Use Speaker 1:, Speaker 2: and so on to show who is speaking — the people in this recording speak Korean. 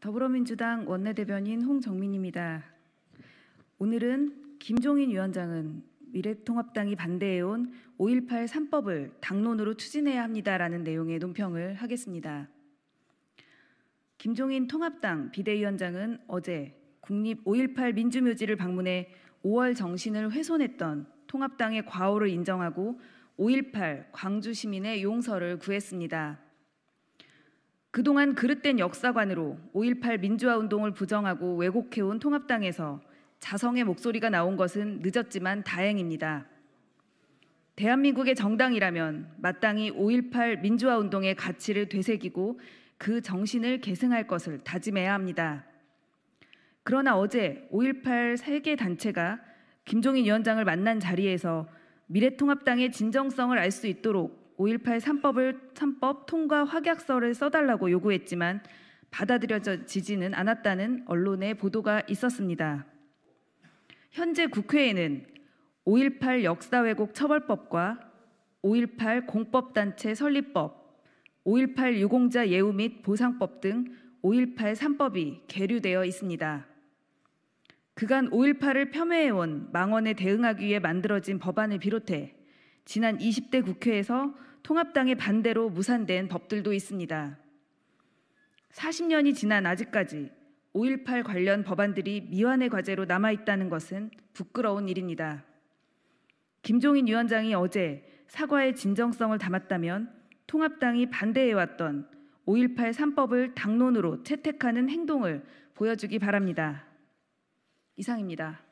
Speaker 1: 더불어민주당 원내대변인 홍정민입니다. 오늘은 김종인 위원장은 미래통합당이 반대해온 5.18 3법을 당론으로 추진해야 합니다라는 내용의 논평을 하겠습니다. 김종인 통합당 비대위원장은 어제 국립 5.18 민주묘지를 방문해 5월 정신을 훼손했던 통합당의 과오를 인정하고 5.18 광주 시민의 용서를 구했습니다. 그동안 그릇된 역사관으로 5.18 민주화 운동을 부정하고 왜곡해온 통합당에서 자성의 목소리가 나온 것은 늦었지만 다행입니다. 대한민국의 정당이라면 마땅히 5.18 민주화 운동의 가치를 되새기고 그 정신을 계승할 것을 다짐해야 합니다. 그러나 어제 5.18 세계 단체가 김종인 위원장을 만난 자리에서 미래통합당의 진정성을 알 수 있도록 5.18 3법을 3법 통과 확약서를 써달라고 요구했지만 받아들여지지는 않았다는 언론의 보도가 있었습니다. 현재 국회에는 5.18 역사 왜곡 처벌법과 5.18 공법단체 설립법, 5.18 유공자 예우 및 보상법 등 5.18 3법이 계류되어 있습니다. 그간 5.18을 폄훼해온 망언에 대응하기 위해 만들어진 법안을 비롯해 지난 20대 국회에서 통합당의 반대로 무산된 법들도 있습니다. 40년이 지난 아직까지 5.18 관련 법안들이 미완의 과제로 남아 있다는 것은 부끄러운 일입니다. 김종인 위원장이 어제 사과의 진정성을 담았다면 통합당이 반대해왔던 5.18 3법을 당론으로 채택하는 행동을 보여주기 바랍니다. 이상입니다.